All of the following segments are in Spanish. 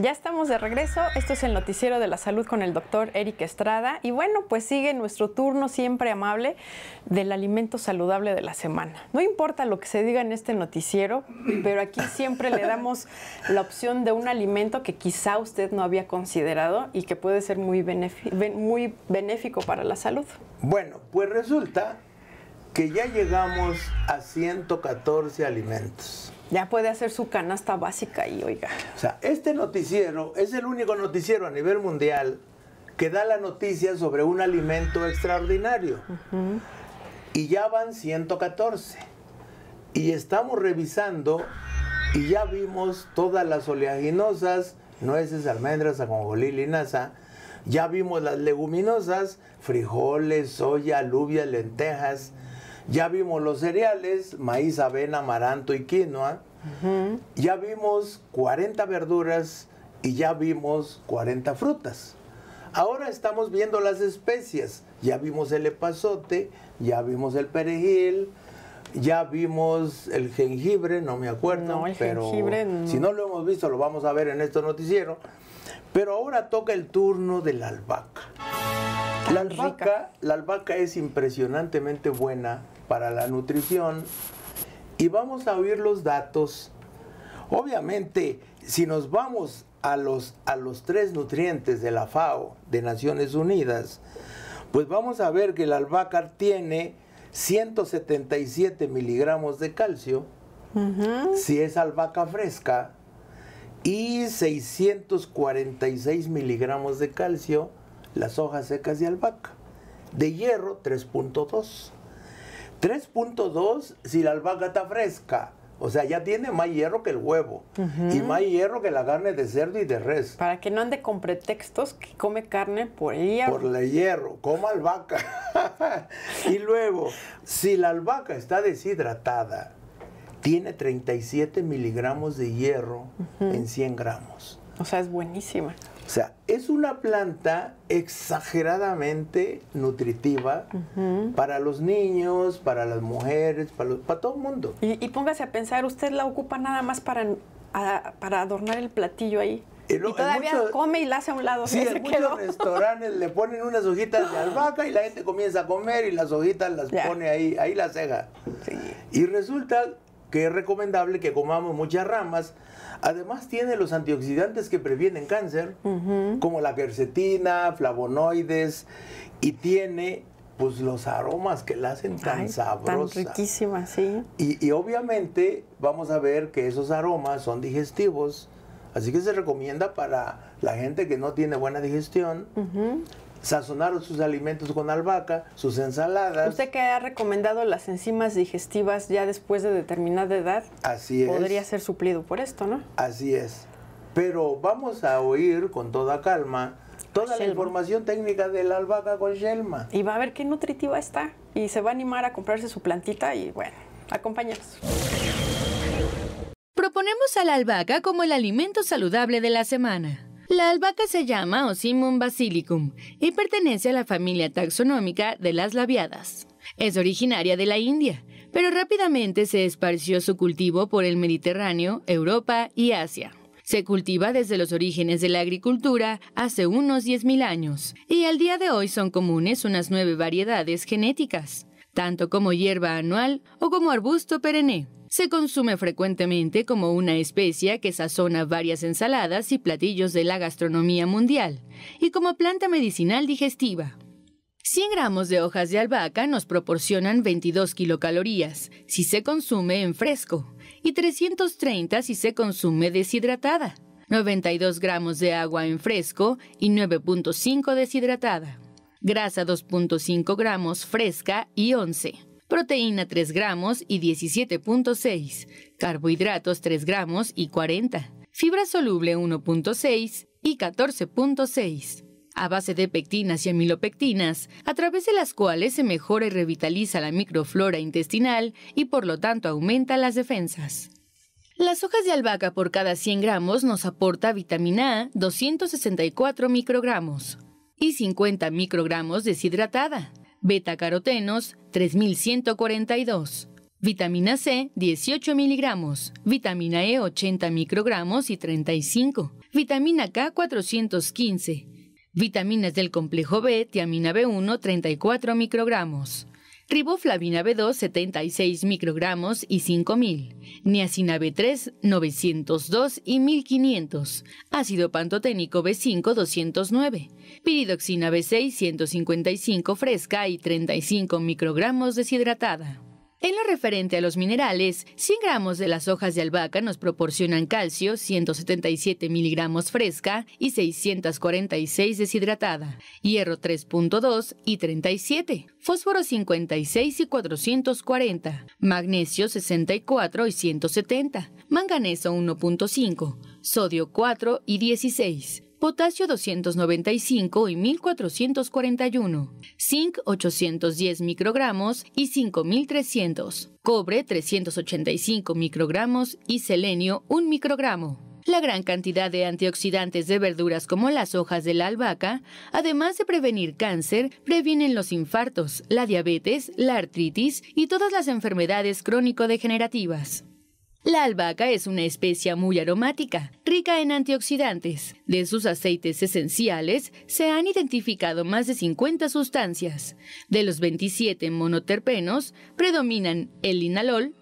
Ya estamos de regreso, esto es el noticiero de la salud con el doctor Eric Estrada y bueno, pues sigue nuestro turno siempre amable del alimento saludable de la semana. No importa lo que se diga en este noticiero, pero aquí siempre le damos la opción de un alimento que quizá usted no había considerado y que puede ser muy, muy benéfico para la salud. Bueno, pues resulta que ya llegamos a 114 alimentos. Ya puede hacer su canasta básica y oiga. O sea, este noticiero es el único noticiero a nivel mundial que da la noticia sobre un alimento extraordinario. Y ya van 114. Y estamos revisando y ya vimos todas las oleaginosas, nueces, almendras, ajonjolí, linaza. Ya vimos las leguminosas, frijoles, soya, alubias, lentejas, ya vimos los cereales, maíz, avena, amaranto y quinoa. Ya vimos 40 verduras y ya vimos 40 frutas. Ahora estamos viendo las especias. Ya vimos el epazote, ya vimos el perejil, ya vimos el jengibre, no me acuerdo, no, pero jengibre si no lo hemos visto lo vamos a ver en este noticiero. Pero ahora toca el turno de La albahaca, la albahaca es impresionantemente buena para la nutrición y vamos a oír los datos. Obviamente, si nos vamos a los, a los tres nutrientes de la FAO, de Naciones Unidas, pues vamos a ver que el albahaca tiene 177 miligramos de calcio, si es albahaca fresca, y 646 miligramos de calcio, las hojas secas de albahaca. De hierro, 3.2. 3.2 si la albahaca está fresca. O sea, ya tiene más hierro que el huevo y más hierro que la carne de cerdo y de res. Para que no ande con pretextos que come carne por hierro. Por el hierro, coma albahaca. y luego, si la albahaca está deshidratada, tiene 37 miligramos de hierro en 100 gramos. O sea, es buenísima. O sea, es una planta exageradamente nutritiva para los niños, para las mujeres, para, todo el mundo. Y, póngase a pensar, usted la ocupa nada más para, para adornar el platillo ahí. Y, todavía come y la hace a un lado. Sí, en muchos restaurantes le ponen unas hojitas de albahaca y la gente comienza a comer y las hojitas las pone ahí, ahí la ceja. Y resulta que es recomendable que comamos muchas ramas Además tiene los antioxidantes que previenen cáncer, como la quercetina, flavonoides, y tiene pues los aromas que la hacen tan sabrosa. Tan riquísima, sí. Y, obviamente vamos a ver que esos aromas son digestivos, así que se recomienda para la gente que no tiene buena digestión, sazonaron sus alimentos con albahaca, sus ensaladas. ¿Usted que ha recomendado las enzimas digestivas ya después de determinada edad? Así es. Podría ser suplido por esto, ¿no? Así es. Pero vamos a oír con toda calma toda la información técnica de la albahaca con Shelma. Y va a ver qué nutritiva está. Y se va a animar a comprarse su plantita y bueno, acompáñanos. Proponemos a la albahaca como el alimento saludable de la semana. La albahaca se llama Osimum basilicum y pertenece a la familia taxonómica de las labiadas. Es originaria de la India, pero rápidamente se esparció su cultivo por el Mediterráneo, Europa y Asia. Se cultiva desde los orígenes de la agricultura hace unos 10.000 años y al día de hoy son comunes unas nueve variedades genéticas, tanto como hierba anual o como arbusto perenne. Se consume frecuentemente como una especia que sazona varias ensaladas y platillos de la gastronomía mundial, y como planta medicinal digestiva. 100 gramos de hojas de albahaca nos proporcionan 22 kilocalorías si se consume en fresco y 330 si se consume deshidratada, 92 gramos de agua en fresco y 9.5 deshidratada, grasa 2.5 gramos fresca y 11 proteína 3 gramos y 17.6, carbohidratos 3 gramos y 40, fibra soluble 1.6 y 14.6 a base de pectinas y amilopectinas, a través de las cuales se mejora y revitaliza la microflora intestinal y por lo tanto aumenta las defensas. Las hojas de albahaca por cada 100 gramos nos aporta vitamina A 264 microgramos y 50 microgramos deshidratada, beta-carotenos 3142. Vitamina C 18 miligramos, vitamina E 80 microgramos y 35, vitamina K 415, vitaminas del complejo B, tiamina B1 34 microgramos, riboflavina B2 76 microgramos y 5000, niacina B3 902 y 1500, ácido pantoténico B5 209, piridoxina B6 155 fresca y 35 microgramos deshidratada. En lo referente a los minerales, 100 gramos de las hojas de albahaca nos proporcionan calcio, 177 miligramos fresca y 646 deshidratada, hierro 3.2 y 37, fósforo 56 y 440, magnesio 64 y 170, manganeso 1.5, sodio 4 y 16, potasio 295 y 1441, zinc 810 microgramos y 5300, cobre 385 microgramos y selenio 1 microgramo. La gran cantidad de antioxidantes de verduras como las hojas de la albahaca, además de prevenir cáncer, previenen los infartos, la diabetes, la artritis y todas las enfermedades crónico-degenerativas. La albahaca es una especie muy aromática, rica en antioxidantes. De sus aceites esenciales se han identificado más de 50 sustancias. De los 27 monoterpenos predominan el linalol,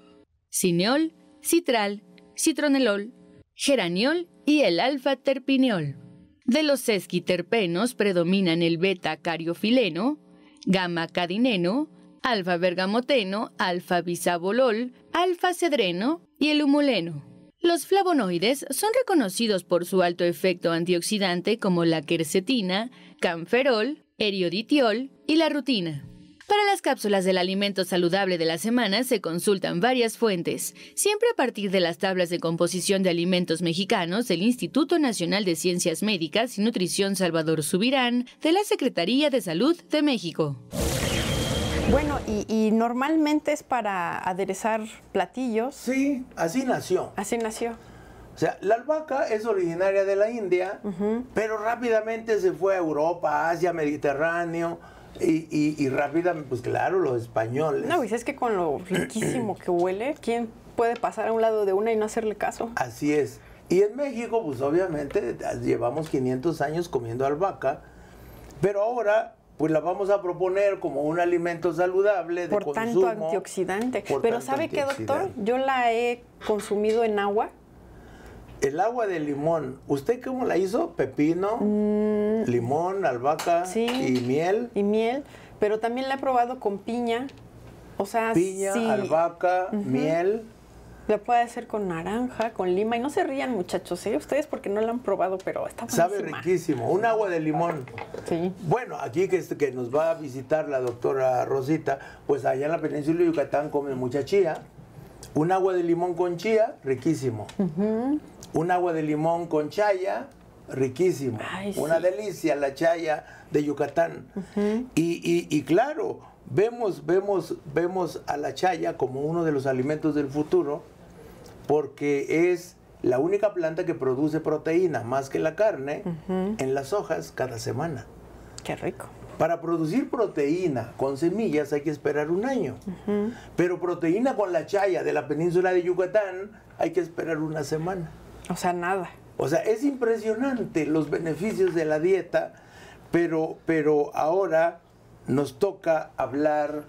cineol, citral, citronelol, geraniol y el alfa-terpineol. De los esquiterpenos predominan el beta-cariofileno, gamma-cadineno, alfa-bergamoteno, alfa-bisabolol, alfa-cedreno, y el humuleno. Los flavonoides son reconocidos por su alto efecto antioxidante como la quercetina, canferol, erioditiol y la rutina. Para las cápsulas del alimento saludable de la semana se consultan varias fuentes, siempre a partir de las tablas de composición de alimentos mexicanos del Instituto Nacional de Ciencias Médicas y Nutrición Salvador Subirán de la Secretaría de Salud de México. Bueno, y, normalmente es para aderezar platillos. Sí, así nació. Así nació. O sea, la albahaca es originaria de la India, pero rápidamente se fue a Europa, Asia, Mediterráneo. Y, y rápidamente, pues claro, los españoles. No, y es que con lo riquísimo que huele, ¿quién puede pasar a un lado de una y no hacerle caso? Así es. Y en México, pues obviamente, llevamos 500 años comiendo albahaca, pero ahora pues la vamos a proponer como un alimento saludable de por tanto antioxidante. Pero ¿sabe qué, doctor? Yo la he consumido en agua. El agua de limón, ¿usted cómo la hizo? Pepino, mm. limón, albahaca y miel. Y miel, pero también la he probado con piña. O sea, piña, albahaca, miel la puede hacer con naranja, con lima. Y no se rían, muchachos, ¿eh? Ustedes porque no lo han probado, pero está buenísima. Sabe riquísimo. Un agua de limón. Sí. Bueno, aquí que, este, nos va a visitar la doctora Rosita, pues allá en la península de Yucatán comen mucha chía. Un agua de limón con chía, riquísimo. Un agua de limón con chaya, riquísimo. Una delicia la chaya de Yucatán. y, y claro, vemos, vemos, vemos a la chaya como uno de los alimentos del futuro porque es la única planta que produce proteína, más que la carne en las hojas cada semana. Qué rico. Para producir proteína con semillas hay que esperar un año, pero proteína con la chaya de la península de Yucatán hay que esperar una semana. O sea, nada. O sea, es impresionante los beneficios de la dieta, pero, pero ahora nos toca hablar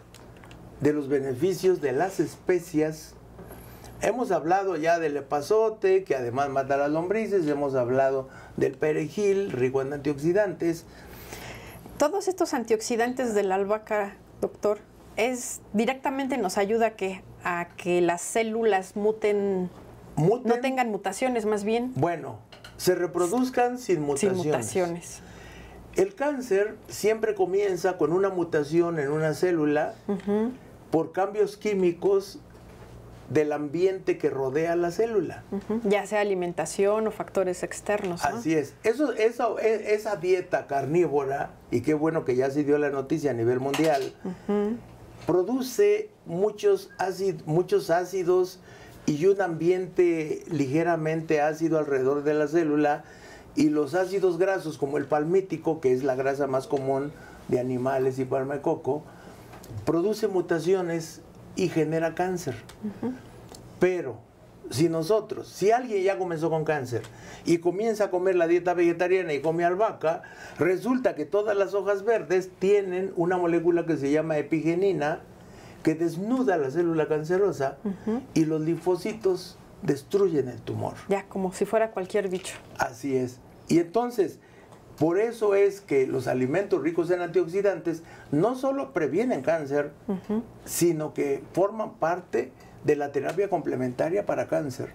de los beneficios de las especias Hemos hablado ya del epazote, que además mata a las lombrices, hemos hablado del perejil, rico en antioxidantes. Todos estos antioxidantes de la albahaca, doctor, es directamente nos ayuda a que, a que las células muten, no tengan mutaciones más bien. Bueno, se reproduzcan sin mutaciones. Sin mutaciones. El cáncer siempre comienza con una mutación en una célula por cambios químicos del ambiente que rodea la célula. Ya sea alimentación o factores externos. Así es. E, esa dieta carnívora, y qué bueno que ya se dio la noticia a nivel mundial, produce muchos, muchos ácidos y un ambiente ligeramente ácido alrededor de la célula. Y los ácidos grasos, como el palmítico, que es la grasa más común de animales y palma coco, produce mutaciones y genera cáncer. Pero si nosotros, si alguien ya comenzó con cáncer y comienza a comer la dieta vegetariana y come albahaca, resulta que todas las hojas verdes tienen una molécula que se llama epigenina que desnuda la célula cancerosa y los linfocitos destruyen el tumor. Ya, como si fuera cualquier bicho. Así es. Y entonces, por eso es que los alimentos ricos en antioxidantes no solo previenen cáncer, sino que forman parte de la terapia complementaria para cáncer.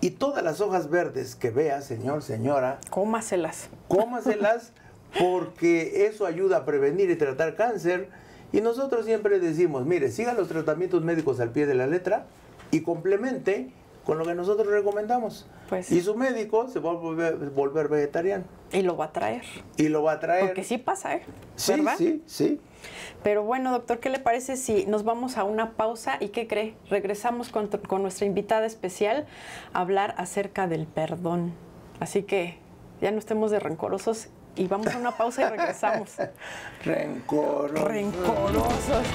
Y todas las hojas verdes que vea, señor, señora, cómaselas. Cómaselas porque eso ayuda a prevenir y tratar cáncer. Y nosotros siempre decimos, mire, siga los tratamientos médicos al pie de la letra y complemente con lo que nosotros recomendamos. Pues, y su médico se va a volver, vegetariano. Y lo va a traer. Y lo va a traer. Porque sí pasa, ¿eh? Sí, sí, sí. Pero bueno, doctor, ¿qué le parece si nos vamos a una pausa y qué cree? Regresamos con, con nuestra invitada especial a hablar acerca del perdón. Así que ya no estemos de rencorosos y vamos a una pausa y regresamos. Rencorosos. Rencorosos.